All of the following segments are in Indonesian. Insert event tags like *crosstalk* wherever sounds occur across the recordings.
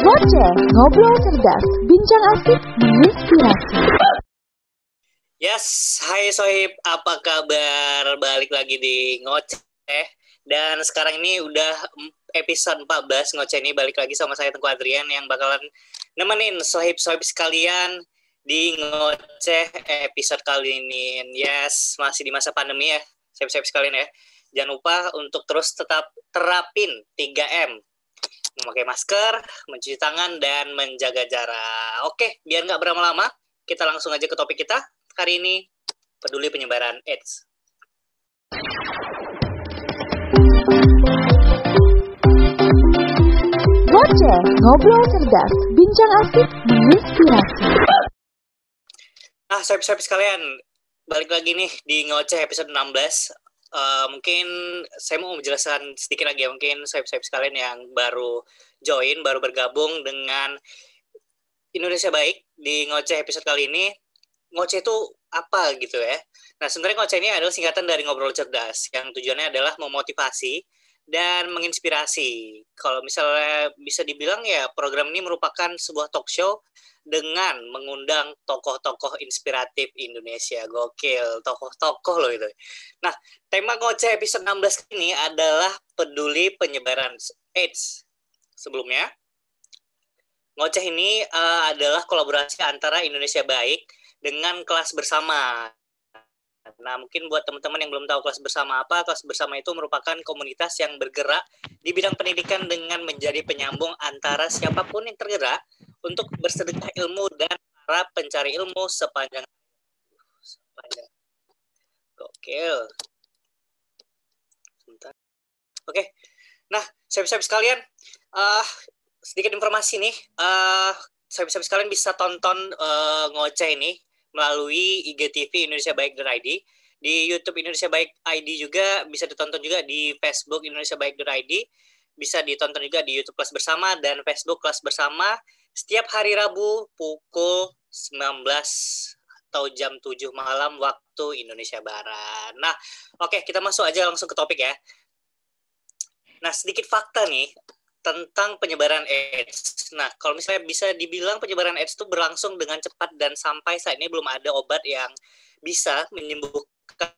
Goceh, ngobrol cerdas, bincang asik, menginspirasi. Yes, hai Sohib, apa kabar? Balik lagi di Ngoceh. Dan sekarang ini udah episode 14 Ngoceh ini balik lagi sama saya Tengku Adrian yang bakalan nemenin Sohib-Sohib sekalian di Ngoceh episode kali ini. Yes, masih di masa pandemi ya, Sohib-Sohib sekalian ya jangan lupa untuk terus tetap terapin 3M. Memakai masker, mencuci tangan, dan menjaga jarak. Oke, biar nggak berlama-lama, kita langsung aja ke topik kita. Hari ini, peduli penyebaran AIDS. Ngoceh, ngobrol cerdas, bincang asik, menginspirasi. Nah, sobat-sobat sekalian, balik lagi nih di Ngoceh episode 16 uh, mungkin saya mau menjelaskan sedikit lagi ya mungkin swipe-swipe sekalian yang baru join, baru bergabung dengan Indonesia Baik di Ngoceh episode kali ini. Ngoceh itu apa gitu ya? Nah, sebenarnya Ngoceh ini adalah singkatan dari Ngobrol Cerdas yang tujuannya adalah memotivasi dan menginspirasi. Kalau misalnya bisa dibilang ya program ini merupakan sebuah talk show dengan mengundang tokoh-tokoh inspiratif Indonesia. Gokil, tokoh-tokoh loh itu. Nah, tema ngoceh episode 16 ini adalah peduli penyebaran AIDS. Sebelumnya, ngoceh ini uh, adalah kolaborasi antara Indonesia Baik dengan kelas bersama Nah, mungkin buat teman-teman yang belum tahu kelas bersama apa, kelas bersama itu merupakan komunitas yang bergerak di bidang pendidikan dengan menjadi penyambung antara siapapun yang tergerak untuk bersedekah ilmu dan para pencari ilmu sepanjang sepanjang. Gokil. Oke. Nah, siap-siap sekalian, uh, sedikit informasi nih. Uh, eh, saya bisa sekalian bisa tonton uh, ngoceh ini melalui IGTV Indonesia Baik ID di YouTube Indonesia Baik ID juga bisa ditonton juga di Facebook Indonesia Baik ID bisa ditonton juga di YouTube kelas bersama dan Facebook kelas bersama setiap hari Rabu pukul 19 atau jam 7 malam waktu Indonesia Barat. Nah, oke okay, kita masuk aja langsung ke topik ya. Nah, sedikit fakta nih tentang penyebaran AIDS. Nah, kalau misalnya bisa dibilang penyebaran AIDS itu berlangsung dengan cepat dan sampai saat ini belum ada obat yang bisa menyembuhkan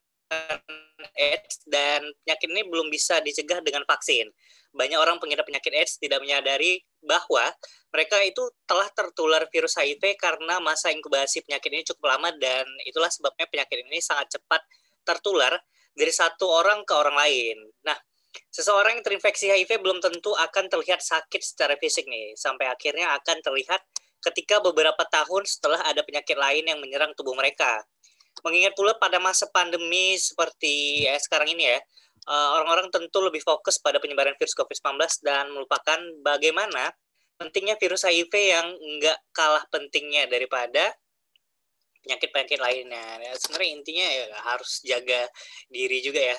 AIDS dan penyakit ini belum bisa dicegah dengan vaksin. Banyak orang pengidap penyakit AIDS tidak menyadari bahwa mereka itu telah tertular virus HIV karena masa inkubasi penyakit ini cukup lama dan itulah sebabnya penyakit ini sangat cepat tertular dari satu orang ke orang lain. Nah, seseorang yang terinfeksi HIV belum tentu akan terlihat sakit secara fisik nih, sampai akhirnya akan terlihat ketika beberapa tahun setelah ada penyakit lain yang menyerang tubuh mereka. Mengingat pula pada masa pandemi seperti eh, sekarang ini ya, eh, orang-orang tentu lebih fokus pada penyebaran virus COVID-19 dan melupakan bagaimana pentingnya virus HIV yang nggak kalah pentingnya daripada penyakit-penyakit lainnya. Nah, sebenarnya intinya ya harus jaga diri juga ya,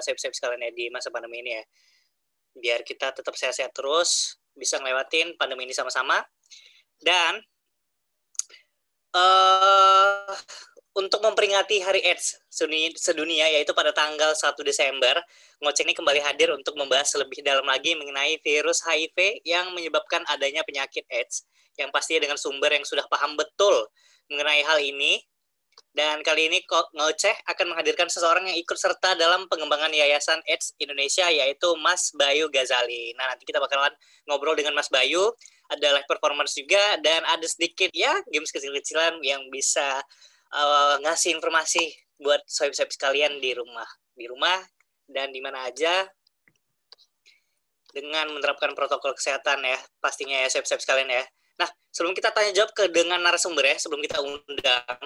sep-sep uh, sekalian ya di masa pandemi ini ya. Biar kita tetap sehat-sehat terus, bisa ngelewatin pandemi ini sama-sama. Dan uh, untuk memperingati Hari AIDS sedunia yaitu pada tanggal 1 Desember, Ngoceng ini kembali hadir untuk membahas lebih dalam lagi mengenai virus HIV yang menyebabkan adanya penyakit AIDS yang pastinya dengan sumber yang sudah paham betul mengenai hal ini. Dan kali ini Ngoceh akan menghadirkan seseorang yang ikut serta dalam pengembangan Yayasan AIDS Indonesia yaitu Mas Bayu Ghazali. Nah, nanti kita bakalan ngobrol dengan Mas Bayu, ada live performance juga dan ada sedikit ya games kecil-kecilan yang bisa uh, ngasih informasi buat sohib-sohib sekalian di rumah. Di rumah dan di mana aja dengan menerapkan protokol kesehatan ya, pastinya ya sohib-sohib sekalian ya. Nah, sebelum kita tanya jawab ke dengan narasumber ya, sebelum kita undang,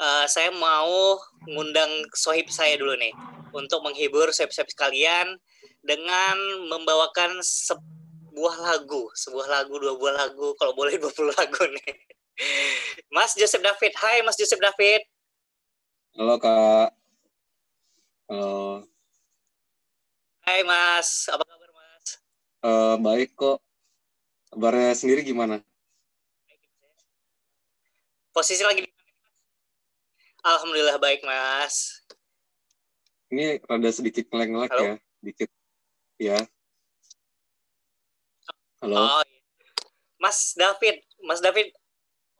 uh, saya mau ngundang sohib saya dulu nih untuk menghibur sohib-sohib sekalian dengan membawakan sebuah lagu, sebuah lagu, dua buah lagu, kalau boleh 20 lagu nih. Mas Joseph David, hai Mas Joseph David. Halo Kak. Halo. Hai Mas, apa kabar Mas? Uh, baik kok. Kabarnya sendiri gimana? Posisi lagi Alhamdulillah baik, Mas. Ini rada sedikit ngeleng ya, sedikit, Ya. Halo. Oh, iya. Mas David, Mas David.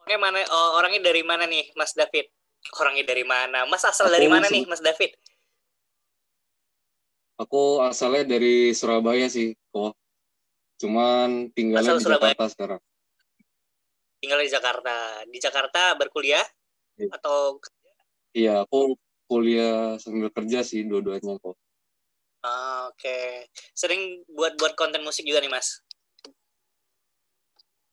Oke, mana oh, orangnya dari mana nih, Mas David? Orangnya dari mana? Mas asal dari mana nih, Mas David? Aku asalnya dari Surabaya sih, kok. Oh. Cuman tinggalnya di Jakarta sekarang tinggal di Jakarta. Di Jakarta berkuliah iya. atau kerja? Iya, aku kuliah sambil kerja sih dua-duanya kok. Ah, oke, okay. sering buat-buat konten musik juga nih mas?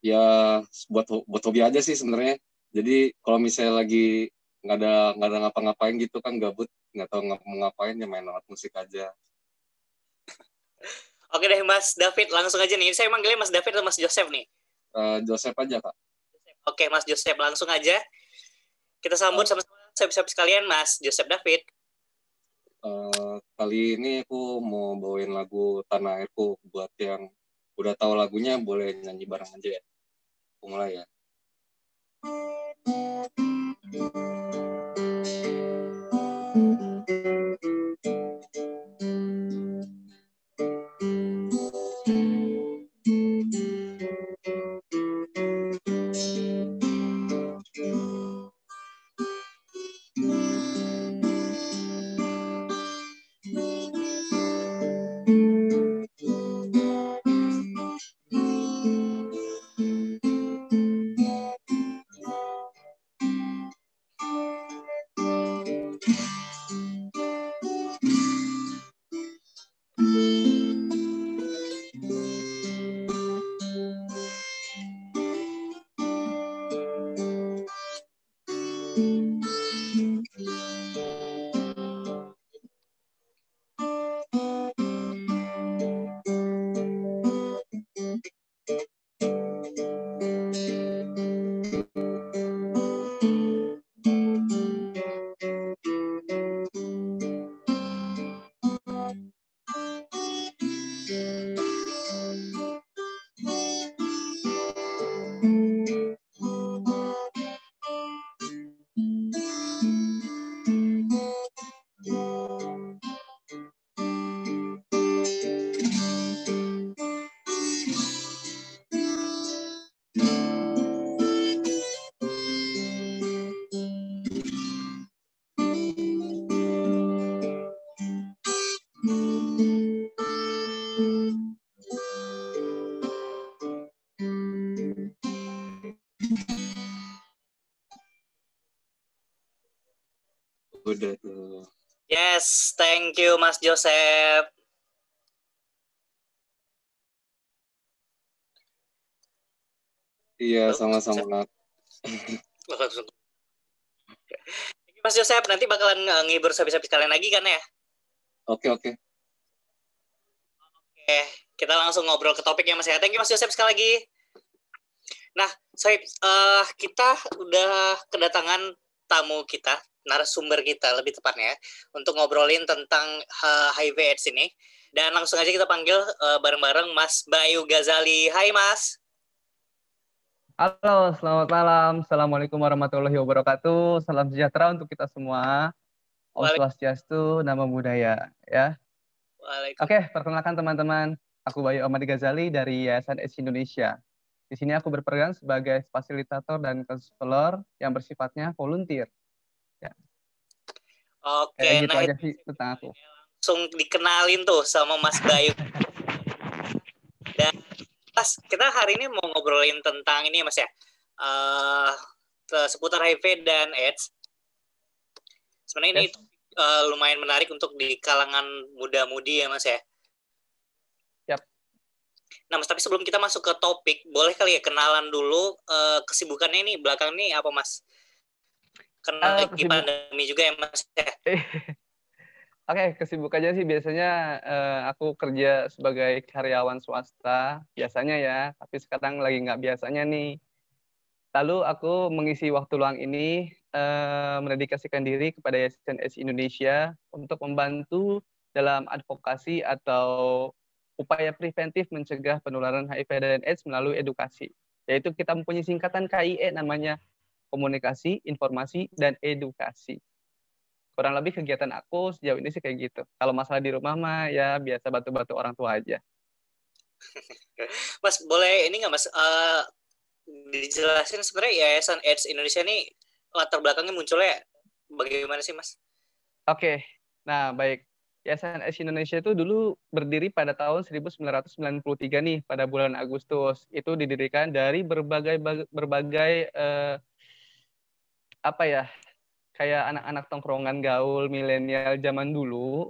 Ya buat buat hobi aja sih sebenarnya. Jadi kalau misalnya lagi nggak ada nggak ada ngapa-ngapain gitu kan gabut nggak tahu mau ngapain ya main alat musik aja. Oke deh Mas David langsung aja nih. Saya manggilnya Mas David atau Mas Joseph nih? Uh, Joseph aja kak. Oke, Mas Joseph langsung aja. Kita sambut sama-sama sekalian Mas Joseph David. Uh, kali ini aku mau bawain lagu Tanah Airku buat yang udah tahu lagunya boleh nyanyi bareng aja ya. Aku mulai ya. Thank you. Yes, thank you Mas Joseph. Iya, sama-sama. Mas Joseph, nanti bakalan eh, ngibur sehabis habis kalian lagi kan ya? Oke, oke. Oke, kita langsung ngobrol ke topik yang Mas ya. Thank you Mas Joseph sekali lagi. Nah, Saib, uh, eh, kita udah kedatangan tamu kita, narasumber kita lebih tepatnya untuk ngobrolin tentang eh, HIV AIDS ini. Dan langsung aja kita panggil bareng eh, bareng-bareng Mas Bayu Ghazali. Hai Mas. Halo, selamat malam. Assalamualaikum warahmatullahi wabarakatuh. Salam sejahtera untuk kita semua. Om Swastiastu, Nama Budaya. Ya. Waalaikumsalam. Oke, perkenalkan teman-teman. Aku Bayu Ahmad Ghazali dari Yayasan AIDS Indonesia. Di sini aku berperan sebagai fasilitator dan konselor yang bersifatnya volunteer Ya. Oke, gitu nah aja sih tentang aku. Langsung dikenalin tuh sama Mas Bayu. Dan pas kita hari ini mau ngobrolin tentang ini Mas ya. Uh, seputar HIV dan AIDS. Sebenarnya yes. ini uh, eh, lumayan menarik untuk di kalangan muda-mudi ya Mas ya. Yep. Nah Mas, tapi sebelum kita masuk ke topik, boleh kali ya kenalan dulu uh, kesibukannya ini belakang ini apa Mas? karena eh, lagi pandemi juga ya mas ya. *laughs* Oke, okay, kesibukannya sih biasanya uh, aku kerja sebagai karyawan swasta, biasanya ya, tapi sekarang lagi nggak biasanya nih. Lalu aku mengisi waktu luang ini uh, mendedikasikan diri kepada Yayasan S Indonesia untuk membantu dalam advokasi atau upaya preventif mencegah penularan HIV dan AIDS melalui edukasi. Yaitu kita mempunyai singkatan KIE namanya komunikasi, informasi, dan edukasi. Kurang lebih kegiatan aku sejauh ini sih kayak gitu. Kalau masalah di rumah mah ya biasa batu-batu orang tua aja. *laughs* Mas boleh ini nggak mas uh, dijelasin sebenarnya Yayasan AIDS Indonesia ini latar belakangnya munculnya bagaimana sih mas? Oke, okay. nah baik. Yayasan AIDS Indonesia itu dulu berdiri pada tahun 1993 nih pada bulan Agustus. Itu didirikan dari berbagai berbagai eh, apa ya kayak anak-anak tongkrongan gaul milenial zaman dulu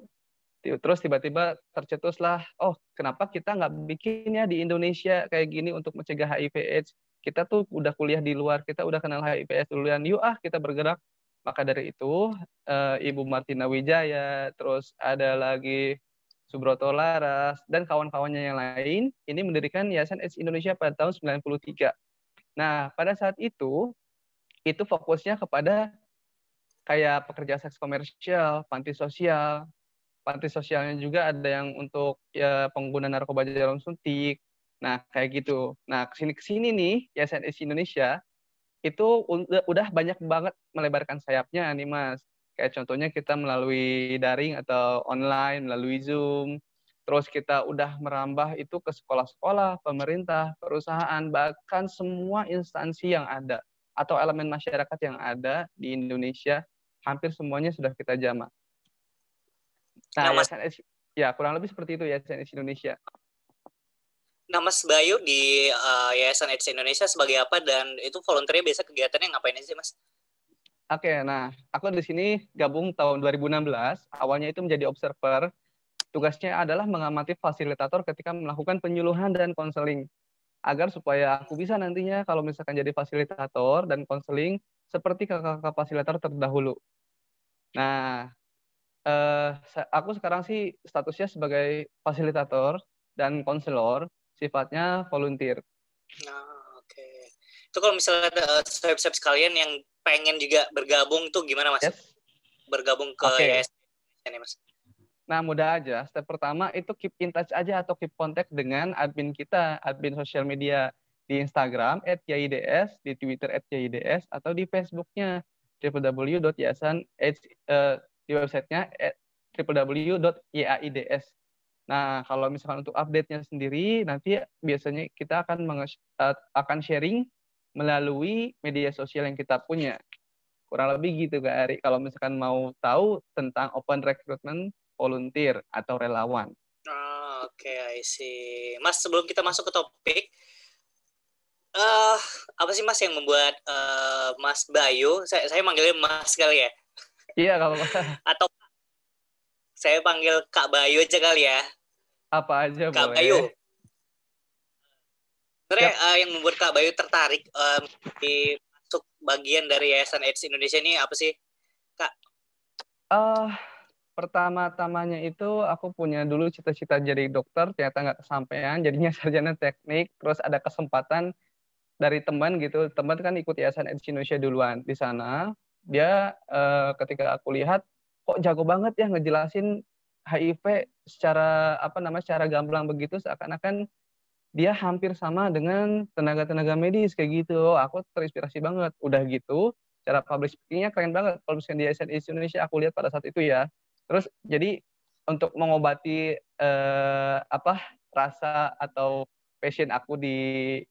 terus tiba-tiba tercetuslah oh kenapa kita nggak bikinnya di Indonesia kayak gini untuk mencegah HIV/AIDS kita tuh udah kuliah di luar kita udah kenal HIV/AIDS duluan yuk ah kita bergerak maka dari itu eh, Ibu Martina Wijaya terus ada lagi Subroto Laras dan kawan-kawannya yang lain ini mendirikan Yayasan AIDS Indonesia pada tahun 93 nah pada saat itu itu fokusnya kepada kayak pekerja seks komersial, panti sosial, panti sosialnya juga ada yang untuk ya, pengguna narkoba jarum suntik. Nah, kayak gitu. Nah, ke sini ke sini nih, Yayasan SNS Indonesia, itu udah banyak banget melebarkan sayapnya nih, Mas. Kayak contohnya kita melalui daring atau online, melalui Zoom, terus kita udah merambah itu ke sekolah-sekolah, pemerintah, perusahaan, bahkan semua instansi yang ada atau elemen masyarakat yang ada di Indonesia hampir semuanya sudah kita jama. Nah, nah mas. Ya, SNS, ya kurang lebih seperti itu ya SNS Indonesia. Nah, Mas Bayu di uh, Yayasan AIDS Indonesia sebagai apa dan itu volunteernya biasa kegiatannya ngapain sih Mas? Oke, okay, nah aku di sini gabung tahun 2016. Awalnya itu menjadi observer. Tugasnya adalah mengamati fasilitator ketika melakukan penyuluhan dan konseling agar supaya aku bisa nantinya kalau misalkan jadi fasilitator dan konseling seperti kakak-kakak fasilitator terdahulu. Nah, eh, aku sekarang sih statusnya sebagai fasilitator dan konselor, sifatnya volunteer. Nah, oke. Okay. Itu kalau misalnya ada eh, sohib-sohib sekalian yang pengen juga bergabung tuh gimana mas? Yes. Bergabung ke okay. YSN ya mas? Nah, mudah aja. Step pertama itu keep in touch aja atau keep contact dengan admin kita, admin sosial media di Instagram @yids, di Twitter @yids atau di Facebooknya www.yasan eh, eh, di websitenya www.yaids. Nah, kalau misalkan untuk update-nya sendiri, nanti biasanya kita akan eh, akan sharing melalui media sosial yang kita punya. Kurang lebih gitu, Kak Ari. Kalau misalkan mau tahu tentang open recruitment, volunteer atau relawan. Ah, oke, okay, I see. Mas, sebelum kita masuk ke topik, uh, apa sih Mas yang membuat uh, Mas Bayu, saya, saya manggilnya Mas kali ya? Iya, kalau Mas. Atau saya panggil Kak Bayu aja kali ya? Apa aja Kak boleh. Bayu. Sebenarnya uh, yang membuat Kak Bayu tertarik um, di masuk bagian dari Yayasan AIDS Indonesia ini apa sih, Kak? Uh, pertama-tamanya itu aku punya dulu cita-cita jadi dokter ternyata nggak kesampaian jadinya *laughs* sarjana teknik terus ada kesempatan dari teman gitu teman kan ikut yayasan Edge Indonesia duluan di sana dia eh, ketika aku lihat kok jago banget ya ngejelasin HIV secara apa namanya secara gamblang begitu seakan-akan dia hampir sama dengan tenaga-tenaga medis kayak gitu aku terinspirasi banget udah gitu cara public speakingnya keren banget kalau misalnya di SNI Indonesia aku lihat pada saat itu ya Terus jadi untuk mengobati eh, apa rasa atau passion aku di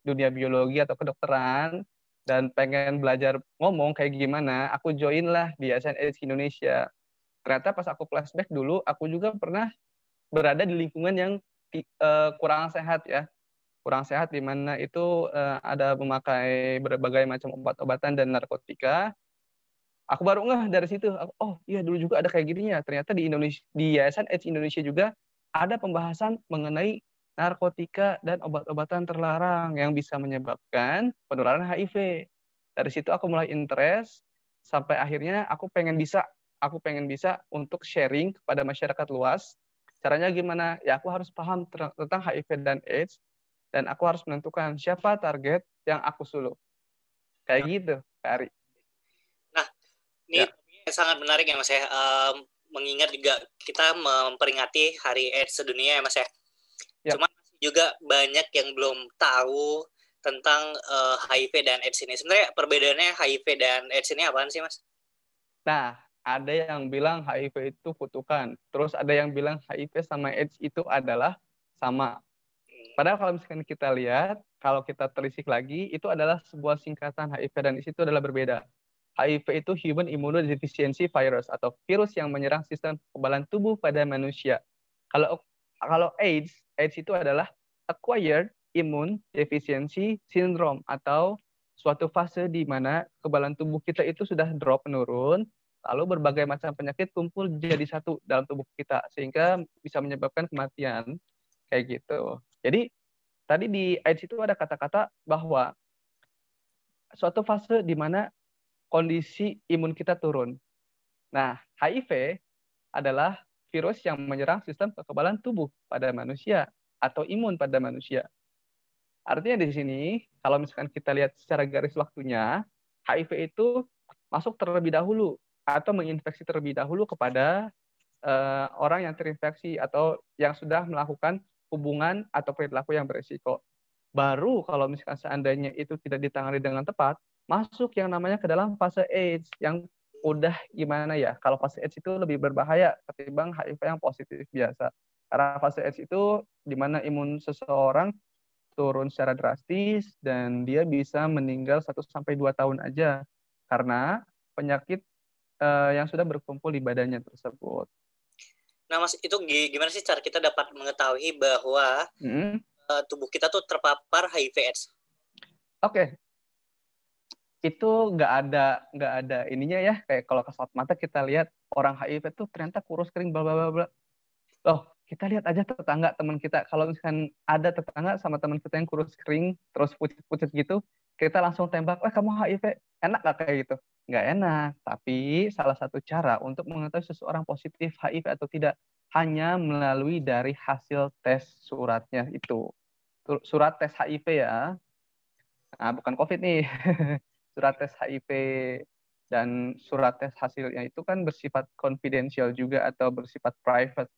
dunia biologi atau kedokteran dan pengen belajar ngomong kayak gimana, aku join lah di SNH Indonesia. Ternyata pas aku flashback dulu, aku juga pernah berada di lingkungan yang eh, kurang sehat ya. Kurang sehat di mana itu eh, ada memakai berbagai macam obat-obatan dan narkotika aku baru ngeh dari situ aku, oh iya dulu juga ada kayak gini ya. ternyata di Indonesia di Yayasan AIDS Indonesia juga ada pembahasan mengenai narkotika dan obat-obatan terlarang yang bisa menyebabkan penularan HIV dari situ aku mulai interest sampai akhirnya aku pengen bisa aku pengen bisa untuk sharing kepada masyarakat luas caranya gimana ya aku harus paham tentang HIV dan AIDS dan aku harus menentukan siapa target yang aku suluh kayak nah. gitu Kak Ari ini ya. sangat menarik ya Mas ya. Um, mengingat juga kita memperingati Hari AIDS sedunia ya Mas ya. ya. Cuman juga banyak yang belum tahu tentang uh, HIV dan AIDS ini. Sebenarnya perbedaannya HIV dan AIDS ini apaan sih Mas? Nah, ada yang bilang HIV itu kutukan. Terus ada yang bilang HIV sama AIDS itu adalah sama. Hmm. Padahal kalau misalkan kita lihat, kalau kita terisik lagi, itu adalah sebuah singkatan HIV dan AIDS itu adalah berbeda. HIV itu Human Immunodeficiency Virus atau virus yang menyerang sistem kekebalan tubuh pada manusia. Kalau kalau AIDS, AIDS itu adalah Acquired Immune Deficiency Syndrome atau suatu fase di mana kekebalan tubuh kita itu sudah drop menurun, lalu berbagai macam penyakit kumpul jadi satu dalam tubuh kita sehingga bisa menyebabkan kematian kayak gitu. Jadi tadi di AIDS itu ada kata-kata bahwa suatu fase di mana kondisi imun kita turun. Nah, HIV adalah virus yang menyerang sistem kekebalan tubuh pada manusia atau imun pada manusia. Artinya di sini, kalau misalkan kita lihat secara garis waktunya, HIV itu masuk terlebih dahulu atau menginfeksi terlebih dahulu kepada uh, orang yang terinfeksi atau yang sudah melakukan hubungan atau perilaku yang berisiko. Baru kalau misalkan seandainya itu tidak ditangani dengan tepat, masuk yang namanya ke dalam fase AIDS yang udah gimana ya kalau fase AIDS itu lebih berbahaya ketimbang HIV yang positif biasa karena fase AIDS itu dimana imun seseorang turun secara drastis dan dia bisa meninggal 1 sampai dua tahun aja karena penyakit uh, yang sudah berkumpul di badannya tersebut. Nah, Mas, itu gimana sih cara kita dapat mengetahui bahwa -hmm. uh, tubuh kita tuh terpapar HIV AIDS? Oke, itu nggak ada nggak ada ininya ya kayak kalau ke saat mata kita lihat orang HIV itu ternyata kurus kering bla bla bla loh kita lihat aja tetangga teman kita kalau misalkan ada tetangga sama teman kita yang kurus kering terus pucet-pucet gitu kita langsung tembak eh kamu HIV enak gak kayak gitu nggak enak tapi salah satu cara untuk mengetahui seseorang positif HIV atau tidak hanya melalui dari hasil tes suratnya itu surat tes HIV ya Nah, bukan COVID nih. *laughs* surat tes HIV dan surat tes hasilnya itu kan bersifat confidential juga atau bersifat private.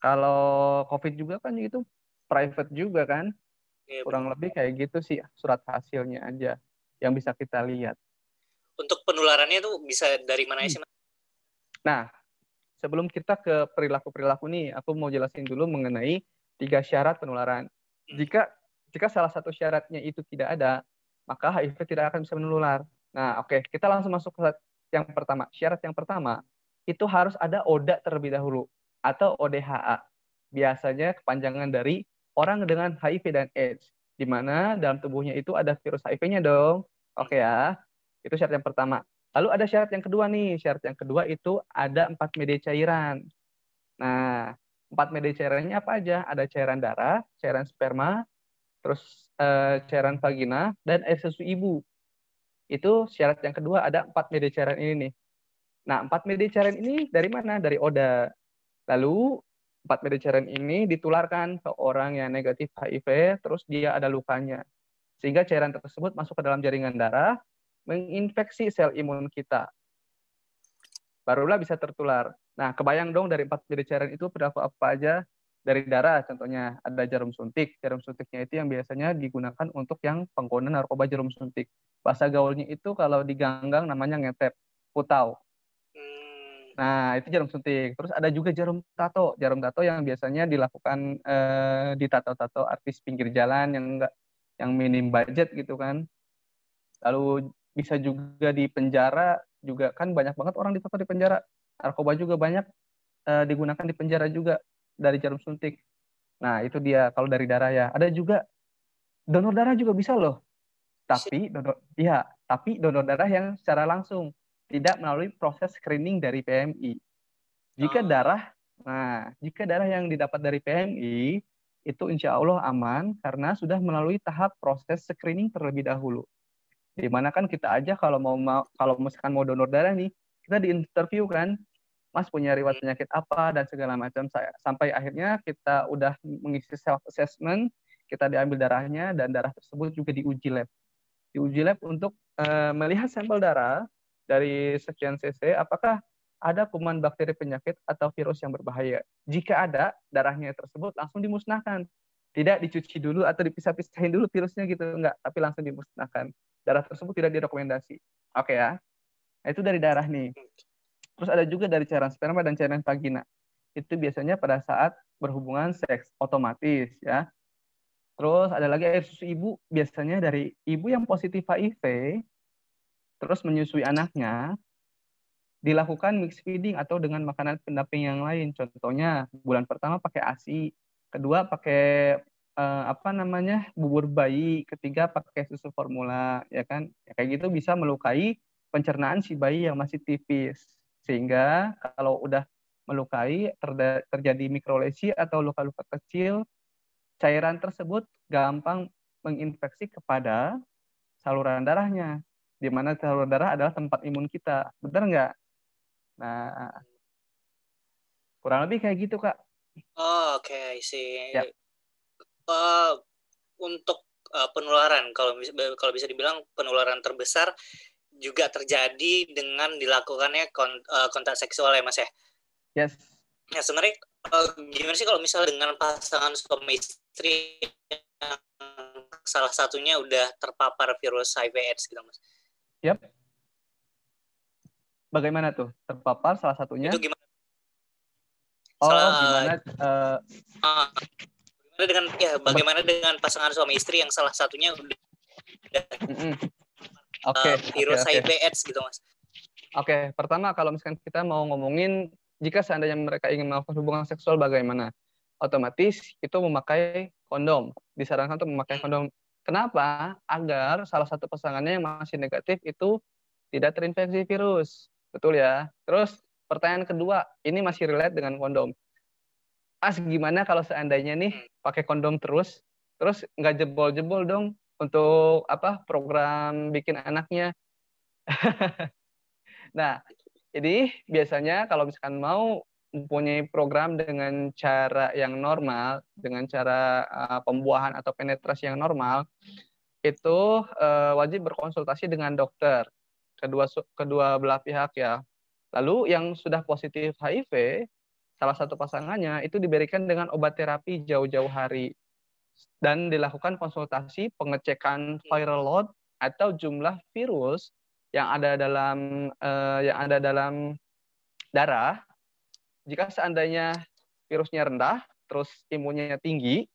Kalau COVID juga kan itu private juga kan. Iya, Kurang lebih kayak gitu sih surat hasilnya aja yang bisa kita lihat. Untuk penularannya itu bisa dari mana sih? Nah, sebelum kita ke perilaku-perilaku nih, aku mau jelasin dulu mengenai tiga syarat penularan. Hmm. Jika jika salah satu syaratnya itu tidak ada, maka HIV tidak akan bisa menular. Nah, oke, okay, kita langsung masuk ke yang pertama. Syarat yang pertama itu harus ada ODA terlebih dahulu atau ODHA. Biasanya kepanjangan dari orang dengan HIV dan AIDS, di mana dalam tubuhnya itu ada virus HIV-nya dong. Oke okay ya. Itu syarat yang pertama. Lalu ada syarat yang kedua nih. Syarat yang kedua itu ada empat media cairan. Nah, empat media cairannya apa aja? Ada cairan darah, cairan sperma, terus uh, cairan vagina dan air susu ibu. Itu syarat yang kedua ada empat media cairan ini nih. Nah, empat media cairan ini dari mana? Dari ODA. Lalu empat media cairan ini ditularkan ke orang yang negatif HIV, terus dia ada lukanya. Sehingga cairan tersebut masuk ke dalam jaringan darah, menginfeksi sel imun kita. Barulah bisa tertular. Nah, kebayang dong dari empat media cairan itu berapa apa aja dari darah contohnya ada jarum suntik jarum suntiknya itu yang biasanya digunakan untuk yang pengguna narkoba jarum suntik bahasa gaulnya itu kalau diganggang namanya ngetep putau hmm. nah itu jarum suntik terus ada juga jarum tato jarum tato yang biasanya dilakukan eh, di tato-tato artis pinggir jalan yang enggak yang minim budget gitu kan lalu bisa juga di penjara juga kan banyak banget orang ditato di penjara narkoba juga banyak eh, digunakan di penjara juga dari jarum suntik. Nah, itu dia kalau dari darah ya. Ada juga donor darah juga bisa loh. Tapi donor iya, tapi donor darah yang secara langsung tidak melalui proses screening dari PMI. Jika ah. darah nah, jika darah yang didapat dari PMI itu insya Allah aman karena sudah melalui tahap proses screening terlebih dahulu. Dimana kan kita aja kalau mau, mau kalau misalkan mau donor darah nih, kita diinterview kan Mas punya riwayat penyakit apa dan segala macam saya sampai akhirnya kita udah mengisi self assessment kita diambil darahnya dan darah tersebut juga diuji lab diuji lab untuk uh, melihat sampel darah dari sekian cc apakah ada kuman bakteri penyakit atau virus yang berbahaya jika ada darahnya tersebut langsung dimusnahkan tidak dicuci dulu atau dipisah-pisahin dulu virusnya gitu enggak tapi langsung dimusnahkan darah tersebut tidak direkomendasi oke okay, ya nah, itu dari darah nih Terus ada juga dari cairan sperma dan cairan vagina. Itu biasanya pada saat berhubungan seks otomatis ya. Terus ada lagi air susu ibu biasanya dari ibu yang positif HIV terus menyusui anaknya dilakukan mix feeding atau dengan makanan pendamping yang lain. Contohnya bulan pertama pakai ASI, kedua pakai eh, apa namanya bubur bayi, ketiga pakai susu formula, ya kan? Ya, kayak gitu bisa melukai pencernaan si bayi yang masih tipis. Sehingga kalau udah melukai, terjadi mikrolesi atau luka-luka kecil, cairan tersebut gampang menginfeksi kepada saluran darahnya, di mana saluran darah adalah tempat imun kita. Benar nggak? Nah, kurang lebih kayak gitu, Kak. Oh, oke, okay, sih Yep. Uh, untuk uh, penularan, kalau kalau bisa dibilang penularan terbesar juga terjadi dengan dilakukannya eh, kontak seksual ya mas ya yes ya sebenarnya eh, gimana sih kalau misalnya dengan pasangan suami istri yang salah satunya udah terpapar virus HIV AIDS gitu mas yep bagaimana tuh terpapar salah satunya itu gimana oh salah, gimana uh, uh, dengan ya bagaimana dengan pasangan suami istri yang salah satunya udah mm -mm okay, uh, eh, virus okay, HIV AIDS gitu mas. Oke, okay, pertama kalau misalkan kita mau ngomongin jika seandainya mereka ingin melakukan hubungan seksual bagaimana, otomatis itu memakai kondom. Disarankan untuk memakai hmm. kondom. Kenapa? Agar salah satu pasangannya yang masih negatif itu tidak terinfeksi virus, betul ya. Terus pertanyaan kedua, ini masih relate dengan kondom. Mas, gimana kalau seandainya nih hmm. pakai kondom terus, terus nggak jebol-jebol dong untuk apa program bikin anaknya. *laughs* nah, jadi biasanya kalau misalkan mau mempunyai program dengan cara yang normal, dengan cara uh, pembuahan atau penetrasi yang normal, itu uh, wajib berkonsultasi dengan dokter kedua kedua belah pihak ya. Lalu yang sudah positif HIV, salah satu pasangannya itu diberikan dengan obat terapi jauh-jauh hari dan dilakukan konsultasi pengecekan viral load atau jumlah virus yang ada dalam uh, yang ada dalam darah. Jika seandainya virusnya rendah, terus imunnya tinggi,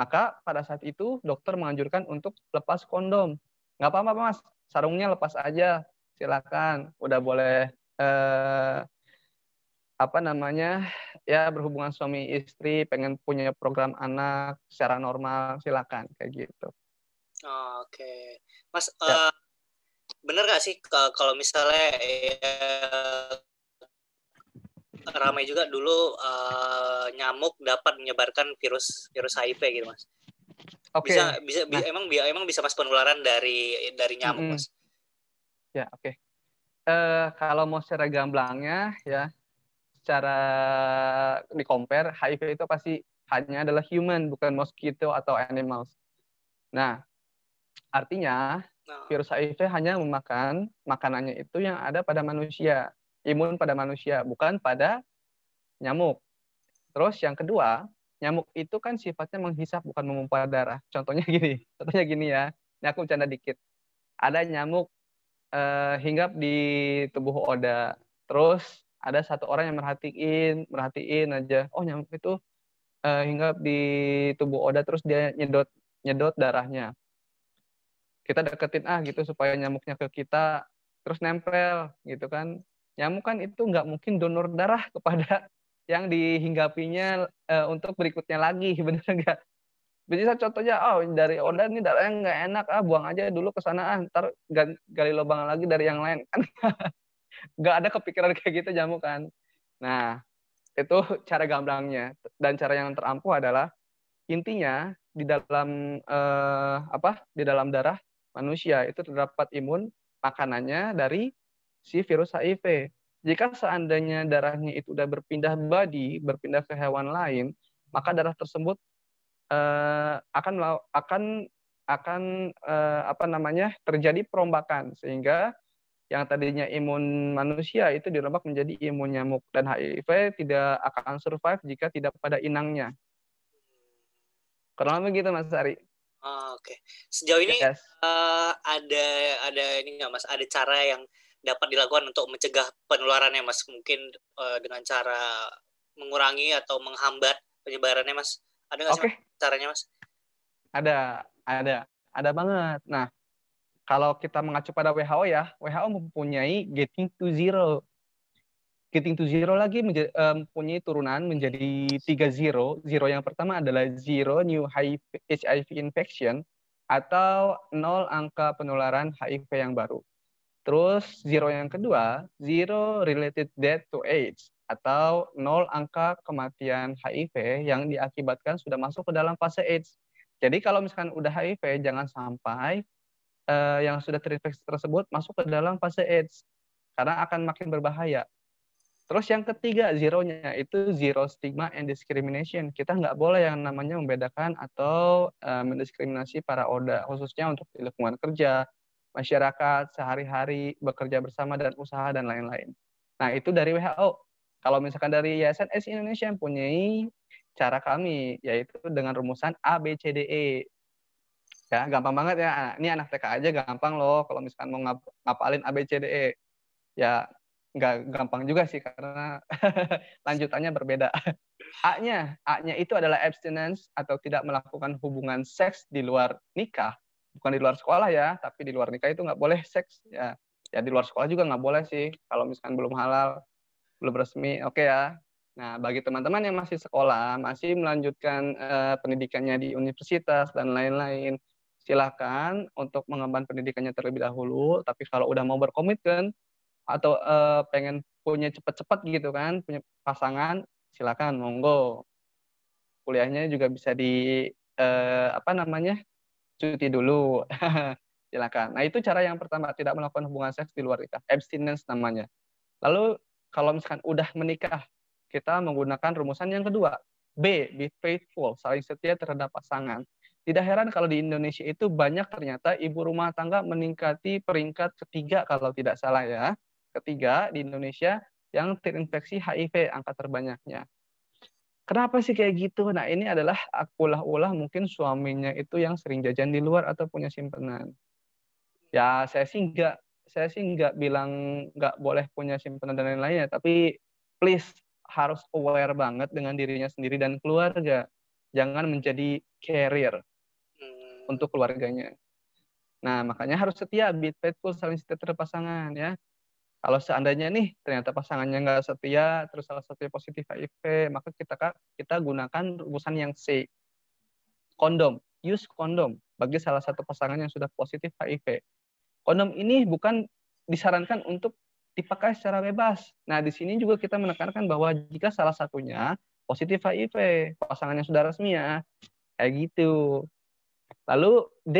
maka pada saat itu dokter menganjurkan untuk lepas kondom. Nggak apa-apa mas, sarungnya lepas aja, silakan. Udah boleh uh, apa namanya ya berhubungan suami istri pengen punya program anak secara normal silakan kayak gitu oh, oke okay. mas ya. uh, bener gak sih kalau misalnya ya, ramai juga dulu uh, nyamuk dapat menyebarkan virus virus HIV gitu mas Oke. Okay. Bisa bisa nah. emang bisa emang bisa mas penularan dari dari nyamuk mm -hmm. mas. Ya oke. Okay. Uh, eh, kalau mau secara gamblangnya ya secara di compare HIV itu pasti hanya adalah human bukan mosquito atau animals. Nah, artinya nah. virus HIV hanya memakan makanannya itu yang ada pada manusia, imun pada manusia, bukan pada nyamuk. Terus yang kedua, nyamuk itu kan sifatnya menghisap bukan memompa darah. Contohnya gini, *laughs* contohnya gini ya. Ini aku bercanda dikit. Ada nyamuk eh, hinggap di tubuh Oda. Terus ada satu orang yang merhatiin merhatiin aja oh nyamuk itu uh, hinggap di tubuh Oda terus dia nyedot nyedot darahnya kita deketin ah gitu supaya nyamuknya ke kita terus nempel gitu kan nyamuk kan itu nggak mungkin donor darah kepada *laughs* yang dihinggapinya eh, untuk berikutnya lagi *laughs* bener nggak bisa contohnya oh dari Oda ini darahnya nggak enak ah buang aja dulu ke sana ah ntar gali lubang lagi dari yang lain *laughs* kan nggak ada kepikiran *laughs* kayak gitu jamu kan nah itu *laughs* cara gamblangnya dan cara yang terampuh adalah intinya di dalam eh, apa di dalam darah manusia itu terdapat imun makanannya dari si virus HIV. Jika seandainya darahnya itu udah berpindah body, berpindah ke hewan lain, maka darah tersebut eh, akan akan akan eh, apa namanya terjadi perombakan sehingga yang tadinya imun manusia itu dirombak menjadi imun nyamuk dan HIV tidak akan survive jika tidak pada inangnya. Kurang lebih gitu Mas Ari. Oh, Oke, okay. sejauh ini yes. uh, ada ada ini nggak Mas? Ada cara yang dapat dilakukan untuk mencegah penularannya Mas? Mungkin uh, dengan cara mengurangi atau menghambat penyebarannya Mas? Ada nggak okay. caranya Mas? Ada, ada, ada banget. Nah, kalau kita mengacu pada WHO ya, WHO mempunyai getting to zero. Getting to zero lagi eh, mempunyai turunan menjadi tiga zero. Zero yang pertama adalah zero new HIV infection atau nol angka penularan HIV yang baru. Terus zero yang kedua, zero related death to AIDS atau nol angka kematian HIV yang diakibatkan sudah masuk ke dalam fase AIDS. Jadi kalau misalkan udah HIV jangan sampai uh, yang sudah terinfeksi tersebut masuk ke dalam fase AIDS karena akan makin berbahaya. Terus yang ketiga zero-nya itu zero stigma and discrimination. Kita nggak boleh yang namanya membedakan atau uh, mendiskriminasi para oda khususnya untuk di lingkungan kerja, masyarakat sehari-hari bekerja bersama dan usaha dan lain-lain. Nah itu dari WHO. Kalau misalkan dari Yayasan S Indonesia yang punya cara kami yaitu dengan rumusan ABCDE ya gampang banget ya ah, ini anak TK aja gampang loh kalau misalkan mau ngap ngapalin ABCDE ya nggak gampang juga sih karena *laughs* lanjutannya berbeda *laughs* A-nya A-nya itu adalah abstinence atau tidak melakukan hubungan seks di luar nikah bukan di luar sekolah ya tapi di luar nikah itu nggak boleh seks ya ya di luar sekolah juga nggak boleh sih kalau misalkan belum halal belum resmi oke okay ya Nah, bagi teman-teman yang masih sekolah, masih melanjutkan uh, pendidikannya di universitas dan lain-lain, silahkan untuk mengemban pendidikannya terlebih dahulu. Tapi kalau udah mau berkomitmen atau uh, pengen punya cepat-cepat gitu kan, punya pasangan, silakan monggo. Kuliahnya juga bisa di uh, apa namanya cuti dulu, *laughs* silakan. Nah itu cara yang pertama tidak melakukan hubungan seks di luar nikah, abstinence namanya. Lalu kalau misalkan udah menikah, kita menggunakan rumusan yang kedua, B, be faithful, saling setia terhadap pasangan. Tidak heran kalau di Indonesia itu banyak ternyata ibu rumah tangga meningkati peringkat ketiga kalau tidak salah ya. Ketiga di Indonesia yang terinfeksi HIV angka terbanyaknya. Kenapa sih kayak gitu? Nah ini adalah akulah ulah mungkin suaminya itu yang sering jajan di luar atau punya simpenan. Ya saya sih nggak saya sih nggak bilang nggak boleh punya simpenan dan lain-lainnya, tapi please harus aware banget dengan dirinya sendiri dan keluarga. Jangan menjadi carrier untuk keluarganya. Nah, makanya harus setia, be faithful, saling setia terpasangan ya. Kalau seandainya nih ternyata pasangannya nggak setia, terus salah satu positif HIV, maka kita kita gunakan rumusan yang C. Kondom, use kondom bagi salah satu pasangan yang sudah positif HIV. Kondom ini bukan disarankan untuk dipakai secara bebas. Nah, di sini juga kita menekankan bahwa jika salah satunya positif HIV, pasangannya sudah resmi ya, kayak gitu. Lalu D,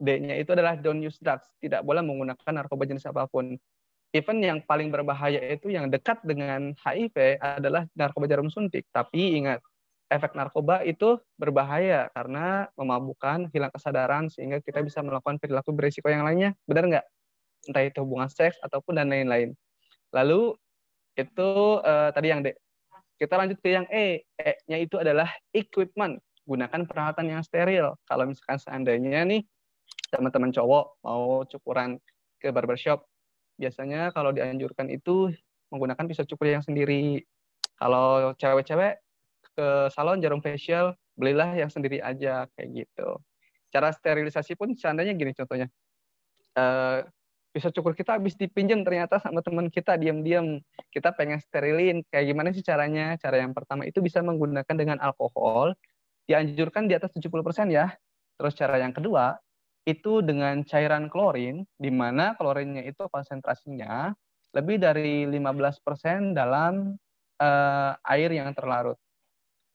D-nya itu adalah don't use drugs, tidak boleh menggunakan narkoba jenis apapun. Even yang paling berbahaya itu yang dekat dengan HIV adalah narkoba jarum suntik. Tapi ingat, efek narkoba itu berbahaya karena memabukkan, hilang kesadaran, sehingga kita bisa melakukan perilaku berisiko yang lainnya. Benar nggak? Entah itu hubungan seks ataupun dan lain-lain. Lalu itu uh, tadi yang D. Kita lanjut ke yang E. E-nya itu adalah equipment gunakan peralatan yang steril. Kalau misalkan seandainya nih teman-teman cowok mau cukuran ke barbershop, biasanya kalau dianjurkan itu menggunakan pisau cukur yang sendiri. Kalau cewek-cewek ke salon jarum facial, belilah yang sendiri aja kayak gitu. Cara sterilisasi pun seandainya gini contohnya. Uh, pisau cukur kita habis dipinjam ternyata sama teman kita diam-diam kita pengen sterilin kayak gimana sih caranya cara yang pertama itu bisa menggunakan dengan alkohol dianjurkan di atas 70% ya. Terus cara yang kedua, itu dengan cairan klorin, di mana klorinnya itu konsentrasinya lebih dari 15% dalam uh, air yang terlarut.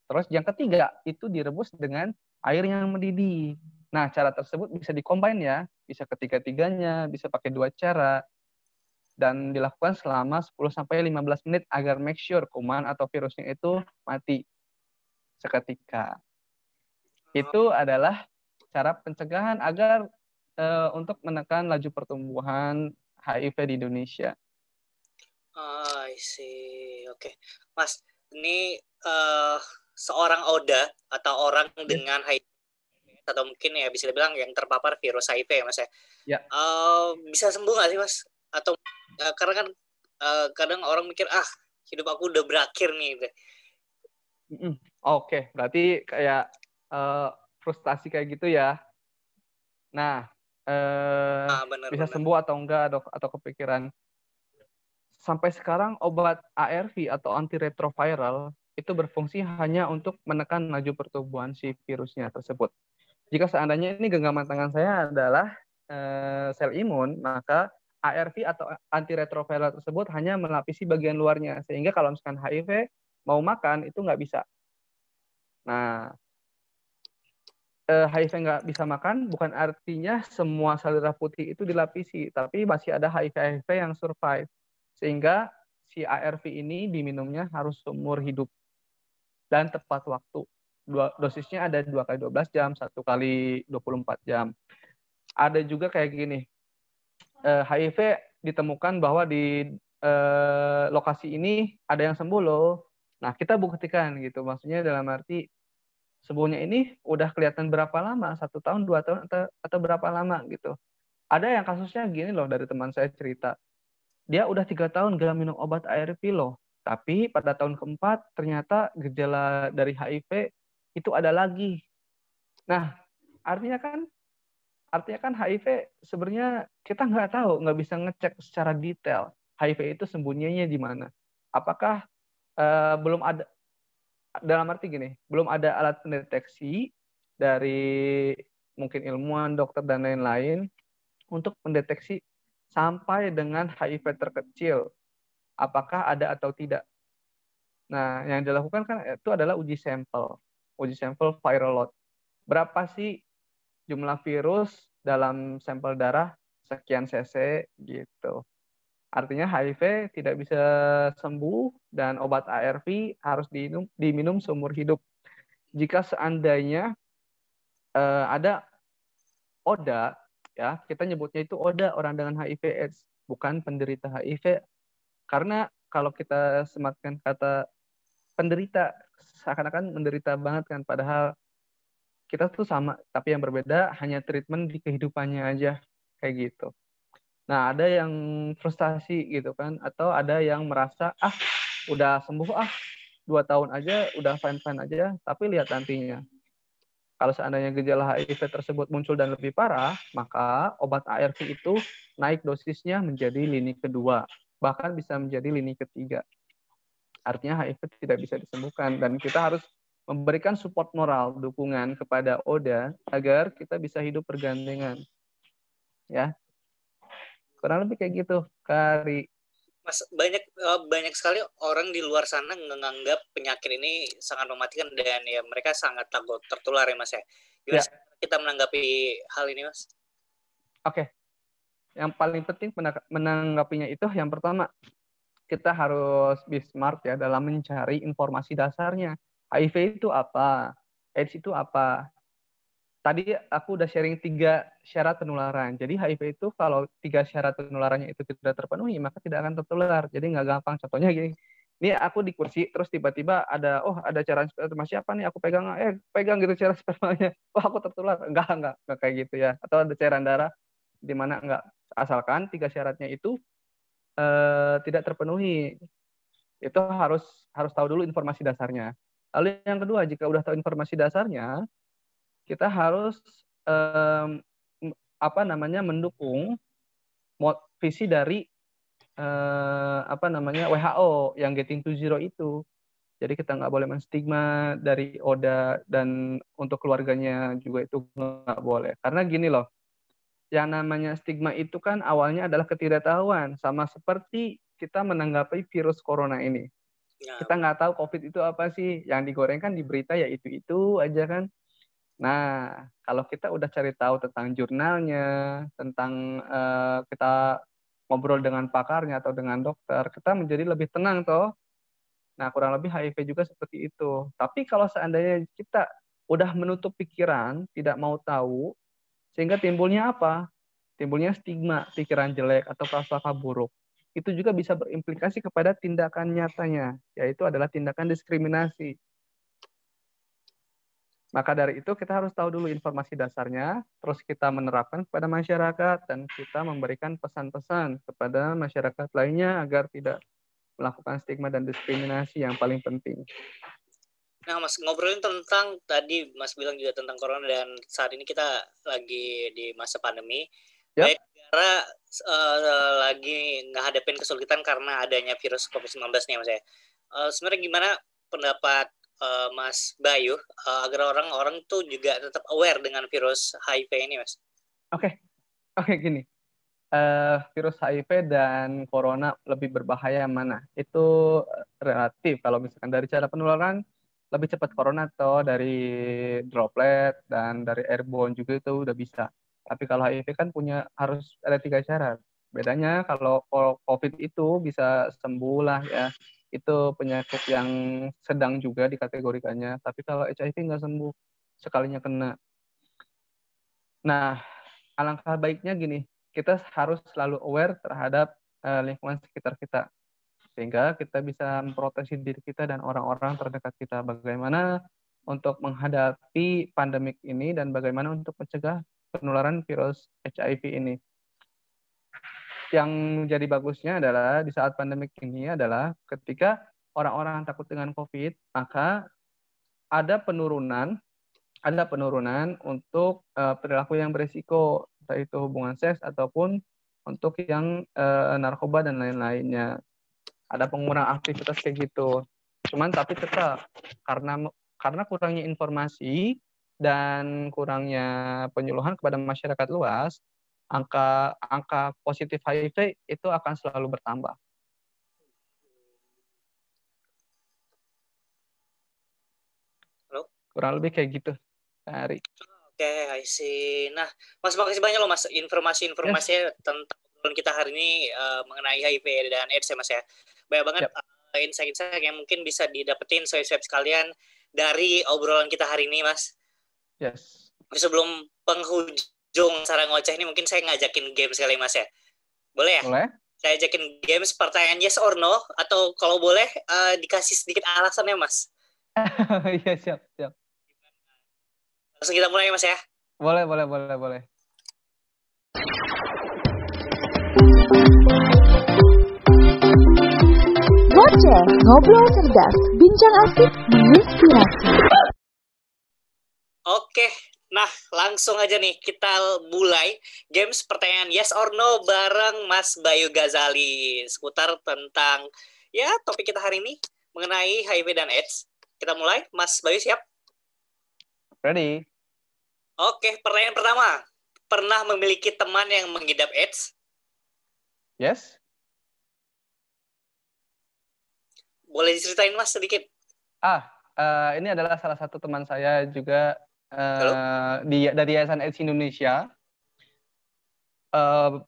Terus yang ketiga, itu direbus dengan air yang mendidih. Nah, cara tersebut bisa dikombin ya, bisa ketiga-tiganya, bisa pakai dua cara, dan dilakukan selama 10-15 menit agar make sure kuman atau virusnya itu mati seketika itu adalah cara pencegahan agar uh, untuk menekan laju pertumbuhan HIV di Indonesia. Oh, I see. Oke, okay. Mas, ini uh, seorang Oda atau orang ya. dengan HIV atau mungkin ya bisa dibilang yang terpapar virus HIV ya Mas ya. Yeah. Ya. Uh, bisa sembuh nggak sih Mas? Atau uh, karena kan uh, kadang orang mikir ah hidup aku udah berakhir nih. Mm -mm. Oke, okay. berarti kayak uh, frustasi kayak gitu ya. Nah, uh, nah bener, bisa bener. sembuh atau enggak atau, atau kepikiran. Sampai sekarang obat ARV atau antiretroviral itu berfungsi hanya untuk menekan laju pertumbuhan si virusnya tersebut. Jika seandainya ini genggaman tangan saya adalah uh, sel imun, maka ARV atau antiretroviral tersebut hanya melapisi bagian luarnya sehingga kalau misalkan HIV mau makan itu nggak bisa. Nah, uh, eh, HIV nggak bisa makan bukan artinya semua sel darah putih itu dilapisi, tapi masih ada HIV HIV yang survive. Sehingga si ARV ini diminumnya harus seumur hidup dan tepat waktu. Dua, dosisnya ada dua kali 12 jam, satu kali 24 jam. Ada juga kayak gini, eh, HIV ditemukan bahwa di eh, lokasi ini ada yang sembuh loh. Nah kita buktikan gitu, maksudnya dalam arti sebelumnya ini udah kelihatan berapa lama satu tahun dua tahun atau, atau berapa lama gitu ada yang kasusnya gini loh dari teman saya cerita dia udah tiga tahun gak minum obat ARV loh tapi pada tahun keempat ternyata gejala dari HIV itu ada lagi nah artinya kan artinya kan HIV sebenarnya kita nggak tahu nggak bisa ngecek secara detail HIV itu sembunyinya di mana apakah uh, belum ada dalam arti gini, belum ada alat pendeteksi dari mungkin ilmuwan, dokter dan lain-lain untuk mendeteksi sampai dengan HIV terkecil apakah ada atau tidak. Nah, yang dilakukan kan itu adalah uji sampel, uji sampel viral load. Berapa sih jumlah virus dalam sampel darah sekian cc gitu. Artinya HIV tidak bisa sembuh dan obat ARV harus diminum, diminum seumur hidup. Jika seandainya uh, ada ODA, ya kita nyebutnya itu ODA orang dengan HIV/AIDS, bukan penderita HIV. Karena kalau kita sematkan kata penderita, seakan-akan menderita banget kan, padahal kita tuh sama, tapi yang berbeda hanya treatment di kehidupannya aja kayak gitu. Nah, ada yang frustasi gitu kan, atau ada yang merasa, ah, udah sembuh, ah, dua tahun aja, udah fine-fine aja, tapi lihat nantinya. Kalau seandainya gejala HIV tersebut muncul dan lebih parah, maka obat ARV itu naik dosisnya menjadi lini kedua, bahkan bisa menjadi lini ketiga. Artinya HIV tidak bisa disembuhkan, dan kita harus memberikan support moral, dukungan kepada ODA agar kita bisa hidup bergandengan. Ya, kurang lebih kayak gitu kari mas banyak eh, banyak sekali orang di luar sana menganggap penyakit ini sangat mematikan dan ya mereka sangat takut tertular ya mas ya ya. kita menanggapi hal ini mas oke okay. yang paling penting menanggapinya itu yang pertama kita harus be smart ya dalam mencari informasi dasarnya HIV itu apa AIDS itu apa tadi aku udah sharing tiga syarat penularan. Jadi HIV itu kalau tiga syarat penularannya itu tidak terpenuhi, maka tidak akan tertular. Jadi nggak gampang. Contohnya gini, ini aku di kursi, terus tiba-tiba ada, oh ada cairan sperma siapa nih? Aku pegang, eh pegang gitu cairan *laughs* spermanya. Wah aku tertular. Enggak, enggak, enggak kayak gitu ya. Atau ada cairan darah di mana enggak. Asalkan tiga syaratnya itu eh, tidak terpenuhi. Itu harus harus tahu dulu informasi dasarnya. Lalu yang kedua, jika udah tahu informasi dasarnya, kita harus um, apa namanya mendukung visi dari uh, apa namanya WHO yang getting to zero itu. Jadi kita nggak boleh menstigma dari Oda dan untuk keluarganya juga itu nggak boleh. Karena gini loh, yang namanya stigma itu kan awalnya adalah ketidaktahuan, sama seperti kita menanggapi virus corona ini. Ya. Kita nggak tahu COVID itu apa sih, yang digoreng kan di berita ya itu-itu aja kan. Nah, kalau kita udah cari tahu tentang jurnalnya, tentang uh, kita ngobrol dengan pakarnya atau dengan dokter, kita menjadi lebih tenang toh. Nah, kurang lebih HIV juga seperti itu. Tapi kalau seandainya kita udah menutup pikiran, tidak mau tahu, sehingga timbulnya apa? Timbulnya stigma, pikiran jelek atau prasangka buruk. Itu juga bisa berimplikasi kepada tindakan nyatanya, yaitu adalah tindakan diskriminasi maka dari itu kita harus tahu dulu informasi dasarnya, terus kita menerapkan kepada masyarakat dan kita memberikan pesan-pesan kepada masyarakat lainnya agar tidak melakukan stigma dan diskriminasi yang paling penting. Nah, Mas ngobrolin tentang tadi Mas bilang juga tentang corona dan saat ini kita lagi di masa pandemi. Yep. Baik negara uh, lagi nggak kesulitan karena adanya virus COVID-19 nih Mas ya. Uh, sebenarnya gimana pendapat uh, Mas Bayu uh, agar orang-orang tuh juga tetap aware dengan virus HIV ini, Mas. Oke, okay. oke okay, gini, uh, virus HIV dan corona lebih berbahaya mana? Itu relatif. Kalau misalkan dari cara penularan lebih cepat corona atau dari droplet dan dari airborne juga itu udah bisa. Tapi kalau HIV kan punya harus ada tiga syarat. Bedanya kalau COVID itu bisa sembuh lah ya itu penyakit yang sedang juga dikategorikannya. Tapi kalau HIV nggak sembuh, sekalinya kena. Nah, alangkah baiknya gini, kita harus selalu aware terhadap uh, lingkungan sekitar kita. Sehingga kita bisa memproteksi diri kita dan orang-orang terdekat kita. Bagaimana untuk menghadapi pandemik ini dan bagaimana untuk mencegah penularan virus HIV ini yang menjadi bagusnya adalah di saat pandemik ini adalah ketika orang-orang takut dengan COVID, maka ada penurunan, ada penurunan untuk uh, perilaku yang berisiko, entah itu hubungan seks ataupun untuk yang uh, narkoba dan lain-lainnya. Ada pengurangan aktivitas kayak gitu. Cuman tapi tetap karena karena kurangnya informasi dan kurangnya penyuluhan kepada masyarakat luas, angka angka positif HIV itu akan selalu bertambah. Halo? Kurang lebih kayak gitu, Hari. Oke, okay, I see. Nah, Mas makasih banyak loh Mas informasi informasi yes. tentang kita hari ini uh, mengenai HIV dan AIDS ya Mas ya. Banyak banget yep. uh, eh, insight-insight yang mungkin bisa didapetin sobat sekalian dari obrolan kita hari ini Mas. Yes. Sebelum penghujung Jung cara Ngoceh ini mungkin saya ngajakin games kali Mas ya. Boleh ya? Boleh. Saya ajakin games pertanyaan yes or no atau kalau boleh uh, dikasih sedikit alasannya Mas. *laughs* Iya siap siap. Langsung kita mulai Mas ya. Boleh boleh boleh boleh. Ngoceh, ngobrol cerdas, bincang asik, menginspirasi. Oke, Nah, langsung aja nih kita mulai games pertanyaan yes or no bareng Mas Bayu Ghazali seputar tentang ya topik kita hari ini mengenai HIV dan AIDS. Kita mulai, Mas Bayu siap? Ready. Oke, pertanyaan pertama. Pernah memiliki teman yang mengidap AIDS? Yes. Boleh diceritain Mas sedikit? Ah, uh, ini adalah salah satu teman saya juga Eh, di dari Yayasan AIDS Indonesia. Uh,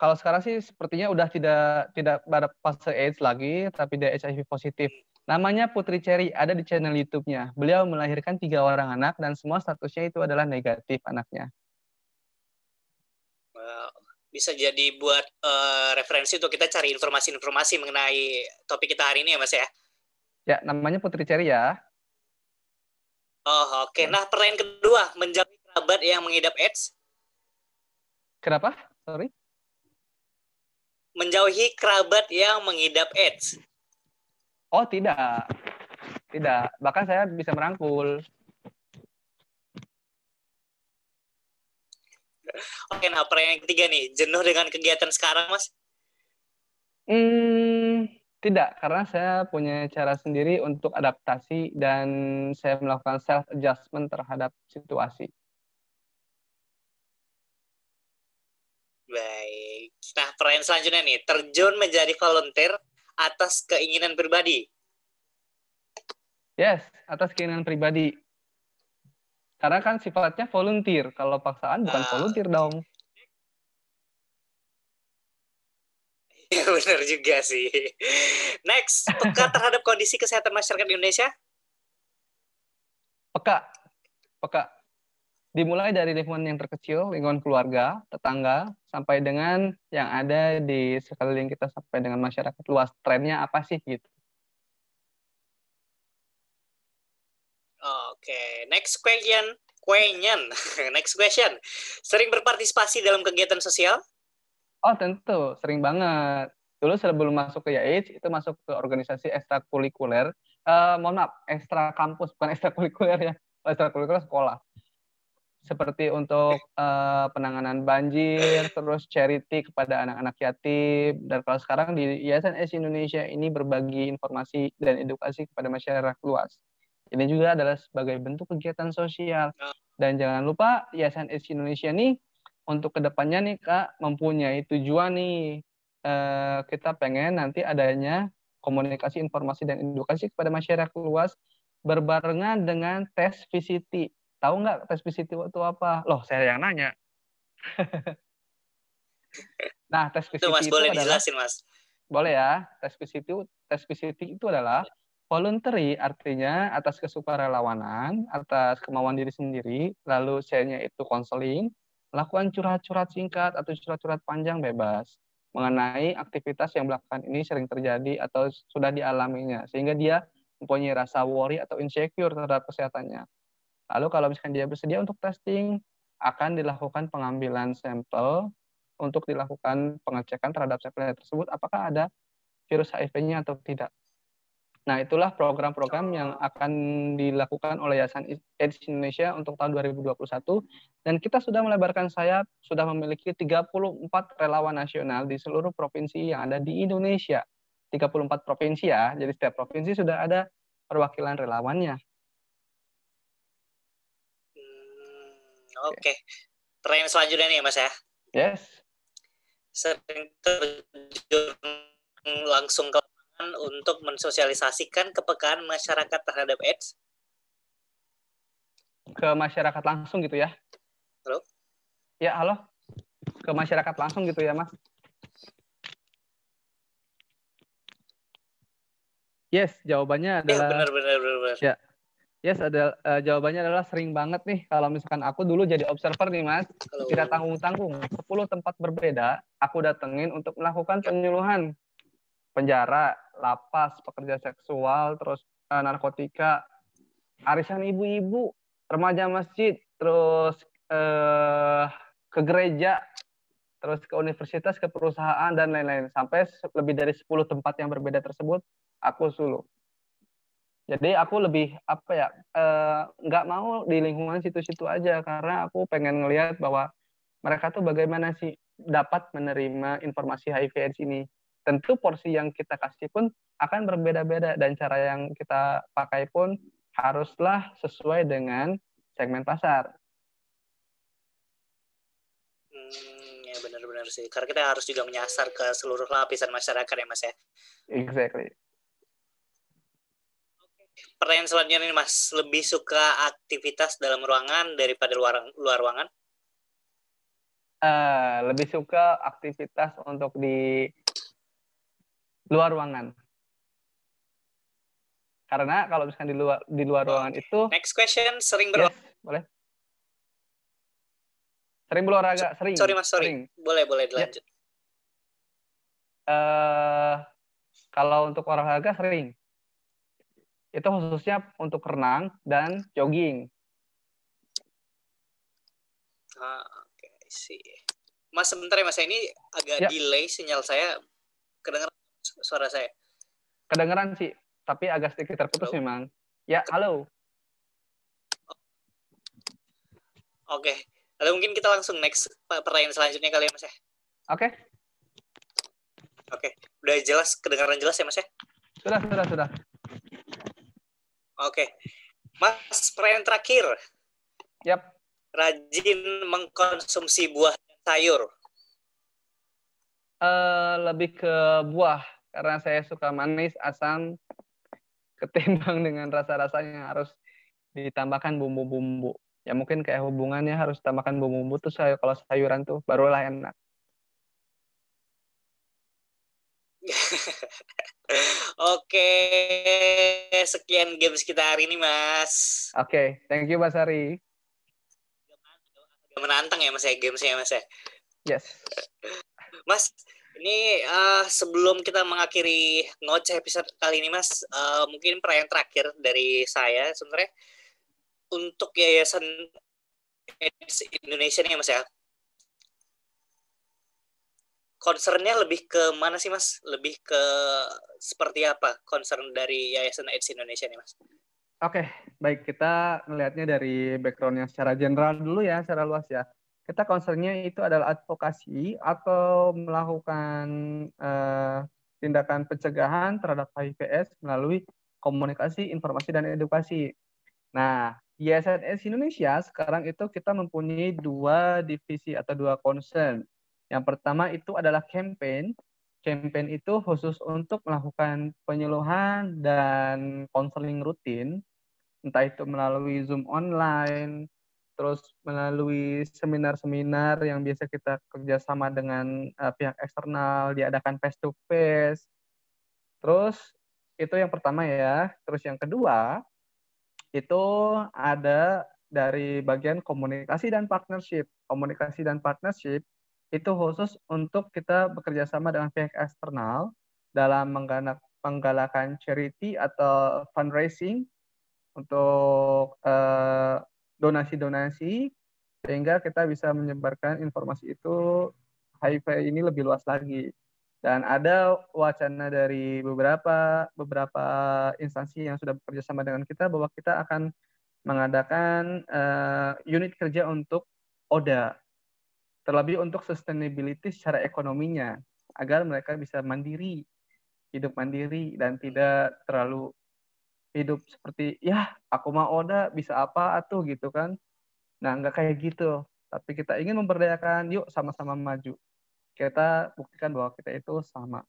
kalau sekarang sih sepertinya udah tidak tidak pada fase AIDS lagi, tapi dia HIV positif. Namanya Putri Cherry, ada di channel YouTube-nya. Beliau melahirkan tiga orang anak dan semua statusnya itu adalah negatif anaknya. Bisa jadi buat uh, referensi untuk kita cari informasi-informasi mengenai topik kita hari ini ya Mas ya? Ya, namanya Putri Cherry ya. Oh, oke. Okay. Ya. Nah, pertanyaan kedua, menjauhi kerabat yang mengidap AIDS? Kenapa? Sorry. Menjauhi kerabat yang mengidap AIDS? Oh, tidak. Tidak. Bahkan saya bisa merangkul. Oke, nah pertanyaan ketiga nih. Jenuh dengan kegiatan sekarang, Mas? Hmm, tidak, karena saya punya cara sendiri untuk adaptasi dan saya melakukan self adjustment terhadap situasi. Baik. Nah, pertanyaan selanjutnya nih, terjun menjadi volunteer atas keinginan pribadi. Yes, atas keinginan pribadi. Karena kan sifatnya volunteer, kalau paksaan bukan uh, volunteer dong. *laughs* Iya, benar juga sih. Next, peka terhadap kondisi kesehatan masyarakat di Indonesia? Peka, peka. Dimulai dari lingkungan yang terkecil, lingkungan keluarga, tetangga, sampai dengan yang ada di sekeliling kita sampai dengan masyarakat luas. Trennya apa sih gitu? Oke, next question. Question. *laughs* Next question. Sering berpartisipasi dalam kegiatan sosial? Oh tentu, sering banget. Dulu sebelum masuk ke YH itu masuk ke organisasi ekstrakurikuler. Uh, mohon maaf, ekstra kampus, bukan *laughs* ekstrakurikuler ya. Oh, ekstrakurikuler sekolah. Seperti untuk uh, penanganan banjir, terus charity kepada anak-anak yatim. Dan kalau sekarang di Yayasan S Indonesia ini berbagi informasi dan edukasi kepada masyarakat luas. Ini juga adalah sebagai bentuk kegiatan sosial. Ya. Dan jangan lupa Yayasan S Indonesia ini untuk kedepannya nih Kak mempunyai tujuan nih eh, kita pengen nanti adanya komunikasi informasi dan edukasi kepada masyarakat luas berbarengan dengan tes VCT. Tahu nggak tes VCT itu apa? Loh, saya yang nanya. *laughs* nah, tes VCT itu, mas, itu boleh adalah, dijelasin, Mas. Boleh ya. Tes VCT, tes VCT itu adalah voluntary artinya atas kesukarelawanan, atas kemauan diri sendiri, lalu saya nya itu konseling, lakukan curhat-curhat singkat atau curhat-curhat panjang bebas mengenai aktivitas yang belakangan ini sering terjadi atau sudah dialaminya sehingga dia mempunyai rasa worry atau insecure terhadap kesehatannya. Lalu kalau misalkan dia bersedia untuk testing akan dilakukan pengambilan sampel untuk dilakukan pengecekan terhadap sampel tersebut apakah ada virus HIV-nya atau tidak. Nah, itulah program-program yang akan dilakukan oleh Yayasan AIDS Indonesia untuk tahun 2021 dan kita sudah melebarkan sayap, sudah memiliki 34 relawan nasional di seluruh provinsi yang ada di Indonesia. 34 provinsi ya. Jadi setiap provinsi sudah ada perwakilan relawannya. Hmm, Oke. Okay. Pertanyaan selanjutnya nih, Mas ya. Yes. Sering terjun langsung ke untuk mensosialisasikan kepekaan masyarakat terhadap AIDS? Ke masyarakat langsung gitu ya? Halo? Ya, halo. Ke masyarakat langsung gitu ya, Mas? Yes, jawabannya ya, adalah... Ya, benar, benar, benar. benar. Ya. Yes, ada uh, jawabannya adalah sering banget nih kalau misalkan aku dulu jadi observer nih Mas, Halo. tidak tanggung-tanggung. 10 tempat berbeda aku datengin untuk melakukan ya. penyuluhan penjara, lapas, pekerja seksual, terus uh, narkotika, arisan ibu-ibu, remaja masjid, terus uh, ke gereja, terus ke universitas, ke perusahaan dan lain-lain sampai lebih dari 10 tempat yang berbeda tersebut aku sulu. Jadi aku lebih apa ya eh, nggak uh, mau di lingkungan situ-situ aja karena aku pengen ngelihat bahwa mereka tuh bagaimana sih dapat menerima informasi HIV/AIDS ini tentu porsi yang kita kasih pun akan berbeda-beda dan cara yang kita pakai pun haruslah sesuai dengan segmen pasar. Hmm, ya benar-benar sih. Karena kita harus juga menyasar ke seluruh lapisan masyarakat ya mas ya. Exactly. Pertanyaan selanjutnya nih mas, lebih suka aktivitas dalam ruangan daripada luar luar ruangan? Uh, lebih suka aktivitas untuk di luar ruangan. Karena kalau misalkan di luar di luar ruangan itu Next question sering iya, ber yes, boleh. Sering berolahraga, sering. Sorry Mas, sorry. Sering. Boleh, boleh ya. dilanjut. Ya. Uh, kalau untuk olahraga sering. Itu khususnya untuk renang dan jogging. Ah, oke, okay. sih. Mas sebentar ya Mas, ini agak ya. delay sinyal saya kedengar suara saya? Kedengeran sih, tapi agak sedikit terputus halo. memang. Ya, halo. Oke, okay. lalu mungkin kita langsung next pertanyaan selanjutnya kali ya, Mas ya. Oke. Okay. Oke, okay. udah jelas, kedengaran jelas ya, Mas ya? Sudah, sudah, sudah. Oke. Okay. Mas, pertanyaan terakhir. Yap. Rajin mengkonsumsi buah dan sayur. Uh, lebih ke buah karena saya suka manis, asam, ketimbang *laughs* dengan rasa rasanya harus ditambahkan bumbu-bumbu. Ya mungkin kayak hubungannya harus tambahkan bumbu-bumbu tuh saya kalau sayuran tuh barulah enak. *laughs* Oke, sekian games kita hari ini, Mas. Oke, okay, thank you, Mas Ari. Menantang ya, Mas ya, gamesnya, ya, Mas ya. Yes. Mas, ini uh, sebelum kita mengakhiri ngoceh episode kali ini, Mas, uh, mungkin perayaan terakhir dari saya sebenarnya untuk Yayasan AIDS Indonesia nih, ya, Mas ya. Concernnya lebih ke mana sih, Mas? Lebih ke seperti apa concern dari Yayasan AIDS Indonesia nih, Mas? Oke, okay, baik kita melihatnya dari backgroundnya secara general dulu ya, secara luas ya kita concernnya itu adalah advokasi atau melakukan uh, tindakan pencegahan terhadap HIV/AIDS melalui komunikasi, informasi, dan edukasi. Nah, YSNS Indonesia sekarang itu kita mempunyai dua divisi atau dua concern. Yang pertama itu adalah campaign. Campaign itu khusus untuk melakukan penyuluhan dan counseling rutin, entah itu melalui Zoom online, terus melalui seminar-seminar yang biasa kita kerjasama dengan uh, pihak eksternal, diadakan face to face. Terus itu yang pertama ya. Terus yang kedua itu ada dari bagian komunikasi dan partnership. Komunikasi dan partnership itu khusus untuk kita bekerjasama dengan pihak eksternal dalam menggalak, menggalakkan charity atau fundraising untuk uh, donasi-donasi sehingga kita bisa menyebarkan informasi itu HIV ini lebih luas lagi. Dan ada wacana dari beberapa beberapa instansi yang sudah bekerja sama dengan kita bahwa kita akan mengadakan uh, unit kerja untuk ODA, terlebih untuk sustainability secara ekonominya agar mereka bisa mandiri, hidup mandiri dan tidak terlalu hidup seperti ya aku mau Oda bisa apa atuh gitu kan nah nggak kayak gitu tapi kita ingin memperdayakan yuk sama-sama maju kita buktikan bahwa kita itu sama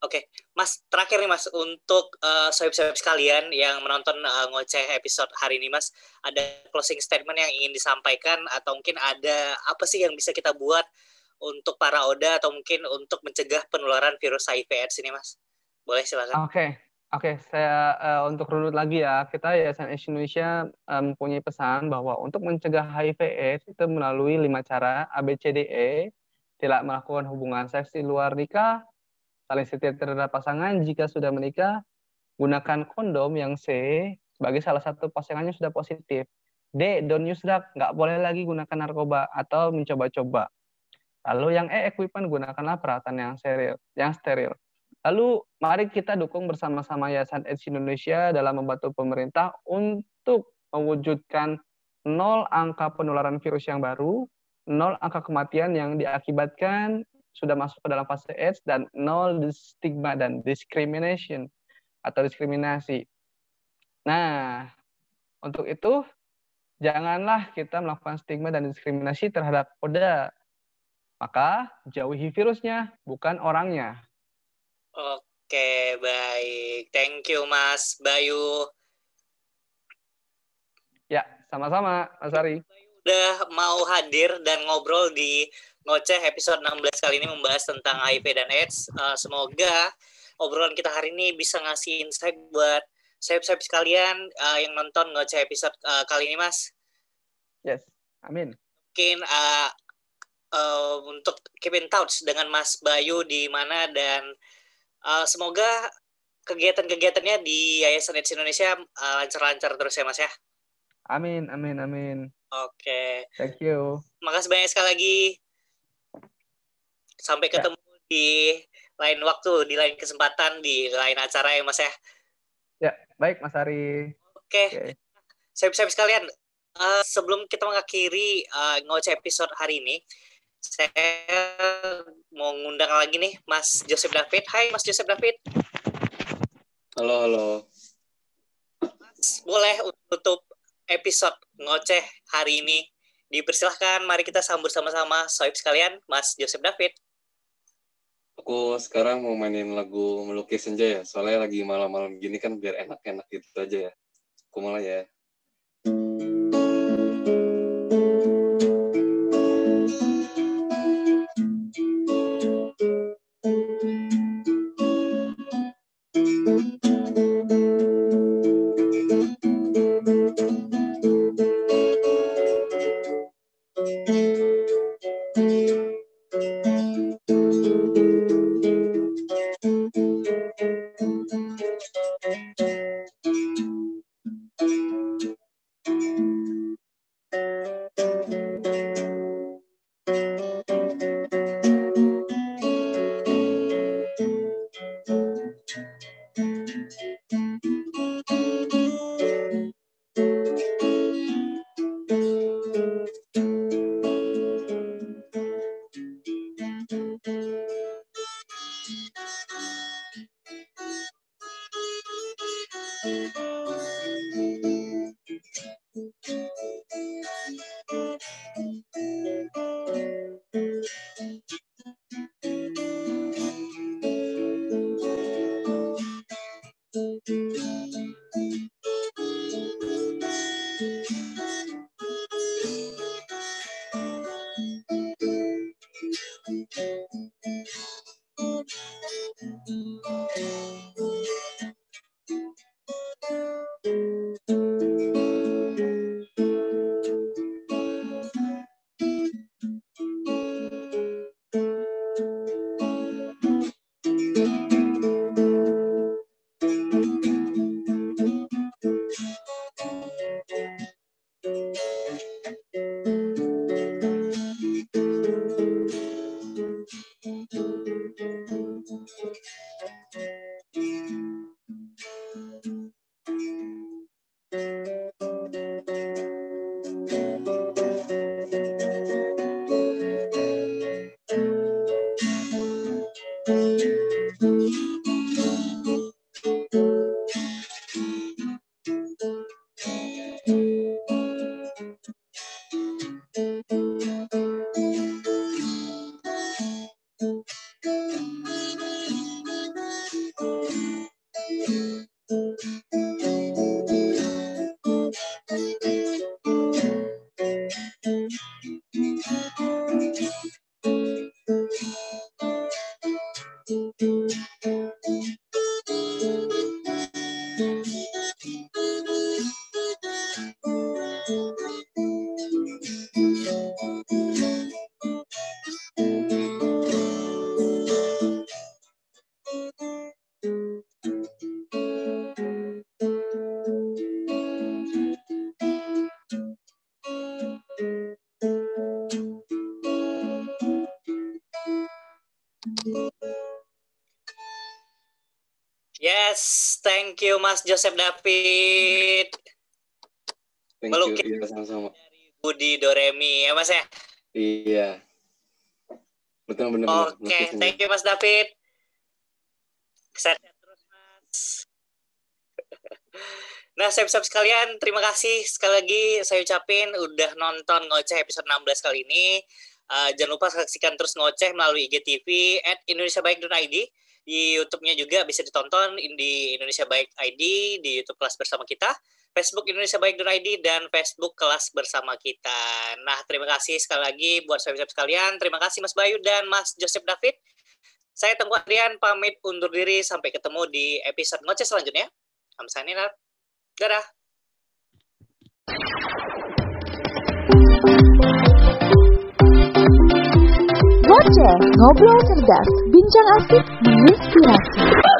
Oke, Mas, terakhir nih Mas, untuk uh, eh, sohib-sohib sekalian yang menonton uh, ngoceh episode hari ini Mas, ada closing statement yang ingin disampaikan atau mungkin ada apa sih yang bisa kita buat untuk para Oda atau mungkin untuk mencegah penularan virus HIV/AIDS ini Mas? Boleh silakan. Oke. Okay. Oke, okay, saya uh, untuk runut lagi ya, kita Yayasan Asia Indonesia eh, mempunyai um, pesan bahwa untuk mencegah HIV/AIDS itu melalui lima cara ABCDE, tidak melakukan hubungan seks di luar nikah, saling setia terhadap pasangan jika sudah menikah, gunakan kondom yang C sebagai salah satu pasangannya sudah positif. D, don't use drug, nggak boleh lagi gunakan narkoba atau mencoba-coba. Lalu yang E, equipment, gunakanlah peralatan yang steril. Yang steril. Lalu mari kita dukung bersama-sama Yayasan AIDS Indonesia dalam membantu pemerintah untuk mewujudkan nol angka penularan virus yang baru, nol angka kematian yang diakibatkan sudah masuk ke dalam fase AIDS dan nol stigma dan discrimination atau diskriminasi. Nah, untuk itu janganlah kita melakukan stigma dan diskriminasi terhadap ODA. Maka jauhi virusnya, bukan orangnya. Oke, baik. Thank you, Mas Bayu. Ya, sama-sama, Mas Ari. Udah mau hadir dan ngobrol di Ngoceh episode 16 kali ini membahas tentang HIV dan AIDS. Eh, semoga obrolan kita hari ini bisa ngasih insight buat sahabat-sahabat sekalian eh, yang nonton Ngoceh episode eh, kali ini, Mas. Yes, amin. Mungkin uh, uh, untuk keep in touch dengan Mas Bayu di mana dan uh, semoga kegiatan-kegiatannya di Yayasan AIDS Indonesia eh, lancar-lancar uh, terus ya Mas ya. Amin, amin, amin. Oke. Okay. Thank you. Makasih banyak sekali lagi. Sampai ya. ketemu di lain waktu, di lain kesempatan, di lain acara ya Mas ya. Ya, baik Mas Ari. Oke. Okay. Saya bisa sekalian, uh, sebelum kita mengakhiri uh, ngoceh episode hari ini, saya mau ngundang lagi nih Mas Joseph David. Hai Mas Joseph David. Halo, halo. Mas, boleh untuk episode ngoceh hari ini. Dipersilahkan, mari kita sambut sama-sama soib sekalian, Mas Joseph David. Aku sekarang mau mainin lagu Melukis Senja ya, soalnya lagi malam-malam gini kan biar enak-enak gitu aja ya. Aku mulai ya. Música Thank you Mas Joseph David. Thank Melukis you. Iya, sama-sama. Dari Budi Doremi ya Mas ya. Iya. Betul benar. Oke, okay. thank you Mas David. Sehat terus Mas. *laughs* Nah, saya sahabat sekalian, terima kasih sekali lagi saya ucapin udah nonton Ngoceh episode 16 kali ini. Uh, jangan lupa saksikan terus Ngoceh melalui IGTV at indonesiabaik.id di YouTube-nya juga bisa ditonton di Indonesia Baik ID di YouTube kelas bersama kita, Facebook Indonesia Baik ID dan Facebook kelas bersama kita. Nah, terima kasih sekali lagi buat saya sekalian. Terima kasih Mas Bayu dan Mas Joseph David. Saya Tengku Adrian pamit undur diri sampai ketemu di episode ngoceh selanjutnya. Hamsahaninat. Dadah. Aceh, ngobrol cerdas, bincang asik, menginspirasi.